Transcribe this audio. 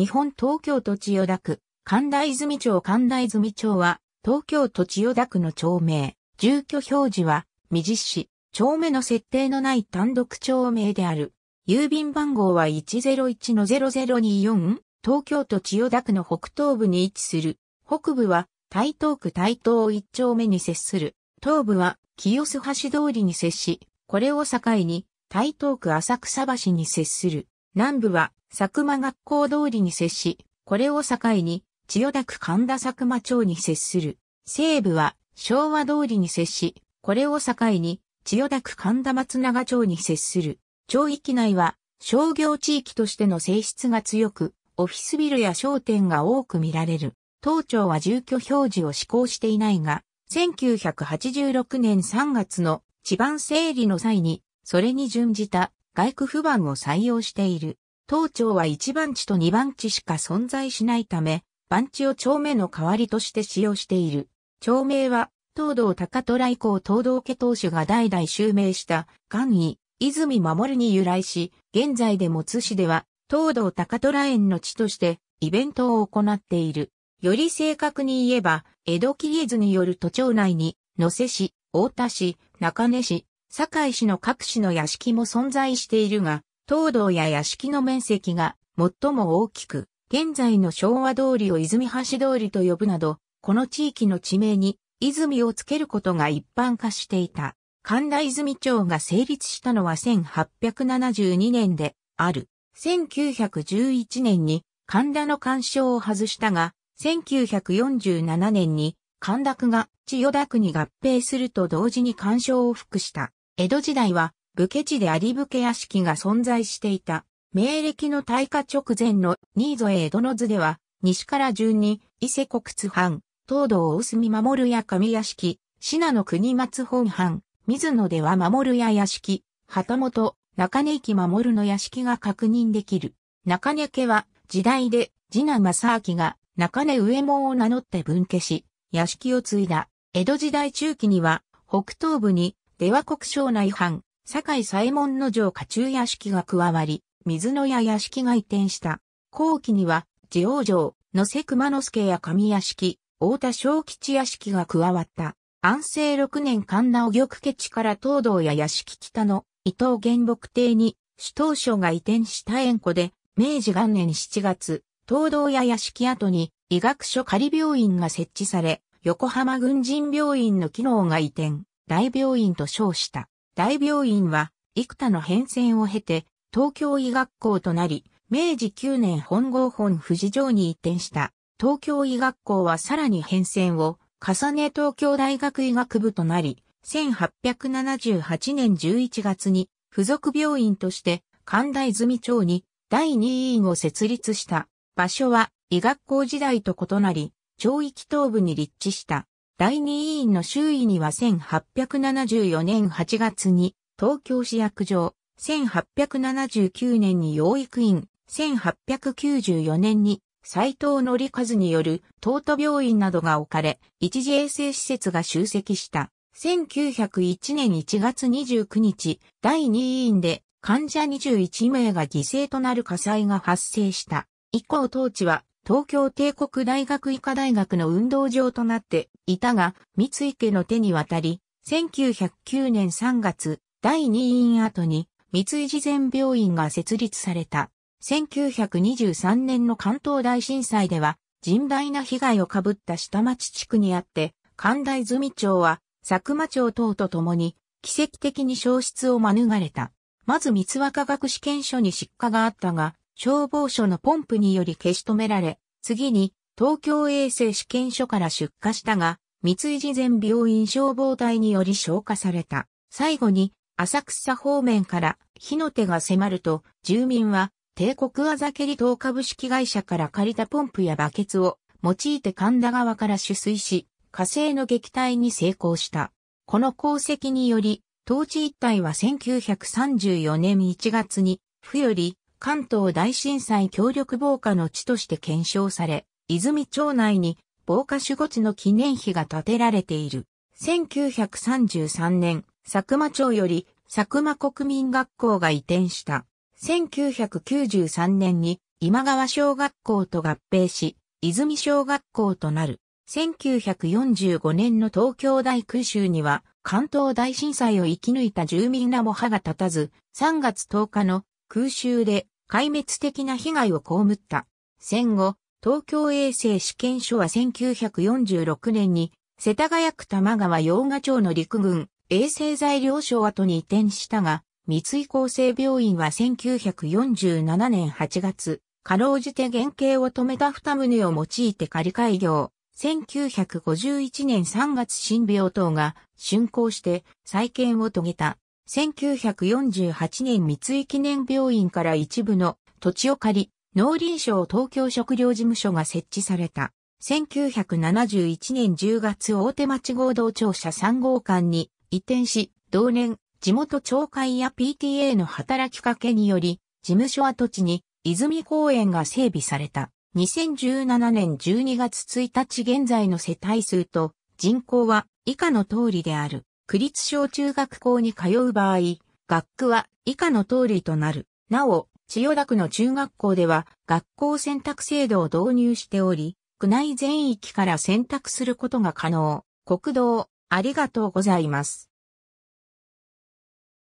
日本東京都千代田区、神田泉町神田泉町は、東京都千代田区の町名、住居表示は、未実施、町名の設定のない単独町名である。郵便番号は101-0024、東京都千代田区の北東部に位置する。北部は、台東区台東一丁目に接する。東部は、清洲橋通りに接し、これを境に、台東区浅草橋に接する。南部は佐久間学校通りに接し、これを境に千代田区神田佐久間町に接する。西部は昭和通りに接し、これを境に千代田区神田松永町に接する。町域内は商業地域としての性質が強く、オフィスビルや商店が多く見られる。当庁は住居表示を施行していないが、1986年3月の地盤整理の際に、それに準じたバイク不番を採用している。当庁は1番地と2番地しか存在しないため、番地を町名の代わりとして使用している。町名は、東道高虎以降東道家当主が代々襲名した、官位、泉守に由来し、現在でも津市では、東道高虎園の地として、イベントを行っている。より正確に言えば、江戸切絵図による都庁内に、能勢市、太田市、中根市、堺市の各市の屋敷も存在しているが、東道や屋敷の面積が最も大きく、現在の昭和通りを泉橋通りと呼ぶなど、この地域の地名に泉をつけることが一般化していた。神田泉町が成立したのは1872年である。1911年に神田の干渉を外したが、1947年に神田区が千代田区に合併すると同時に干渉を服した。江戸時代は武家地で有武家屋敷が存在していた。明暦の大化直前の新添江戸の図では、西から順に伊勢国津藩、東道大隅守屋上屋敷、信濃国松本藩、水野では守屋屋敷、旗本、中根駅守の屋敷が確認できる。中根家は、時代で、次男正明が、中根上門を名乗って分家し、屋敷を継いだ。江戸時代中期には、北東部に、出羽国省内藩、堺左衛門の城下中屋敷が加わり、水野屋屋敷が移転した。後期には、地王城、野瀬熊之助や上屋敷、大田小吉屋敷が加わった。安政6年神田尾玉家地から東道や屋敷北の伊藤原木邸に、首都省が移転した縁故で、明治元年7月、東道や屋敷跡に医学所仮病院が設置され、横浜軍人病院の機能が移転。大病院と称した。大病院は、幾多の変遷を経て、東京医学校となり、明治9年本郷本富士城に移転した。東京医学校はさらに変遷を重ね東京大学医学部となり、1878年11月に付属病院として神田泉町に第2委員を設立した。場所は医学校時代と異なり、町域東部に立地した。第二委員の周囲には1874年8月に東京市役場、1879年に養育院、1894年に斎藤則和による東都病院などが置かれ、一時衛生施設が集積した。1901年1月29日、第2委員で患者21名が犠牲となる火災が発生した。以降当地は東京帝国大学医科大学の運動場となっていたが、三井家の手に渡り、1909年3月、第2院後に三井事前病院が設立された。1923年の関東大震災では、甚大な被害をかぶった下町地区にあって、神田泉町は佐久間町等とともに奇跡的に消失を免れた。まず三和科学試験所に失火があったが、消防署のポンプにより消し止められ、次に東京衛生試験所から出火したが、三井事前病院消防隊により消火された。最後に浅草方面から火の手が迫ると、住民は帝国あざけり等株式会社から借りたポンプやバケツを用いて神田川から取水し、火星の撃退に成功した。この功績により、当地一帯は1934年1月に、府より関東大震災協力防火の地として検証され、泉町内に防火守護地の記念碑が建てられている。1933年、佐久間町より佐久間国民学校が移転した。1993年に今川小学校と合併し、泉小学校となる。1945年の東京大空襲には、関東大震災を生き抜いた住民らも歯が立たず、3月10日の空襲で壊滅的な被害を被った。戦後、東京衛生試験所は1946年に、世田谷区玉川洋賀町の陸軍衛生材料省跡に移転したが、三井厚生病院は1947年8月、かろうじて原型を止めた二棟を用いて仮開業。1951年3月新病棟が竣工して再建を遂げた。1948年三井記念病院から一部の土地を借り、農林省東京食料事務所が設置された。1971年10月大手町合同庁舎3号館に移転し、同年、地元町会や PTA の働きかけにより、事務所跡地に泉公園が整備された。2017年12月1日現在の世帯数と人口は以下の通りである。区立小中学校に通う場合、学区は以下の通りとなる。なお、千代田区の中学校では学校選択制度を導入しており、区内全域から選択することが可能。国道、ありがとうございます。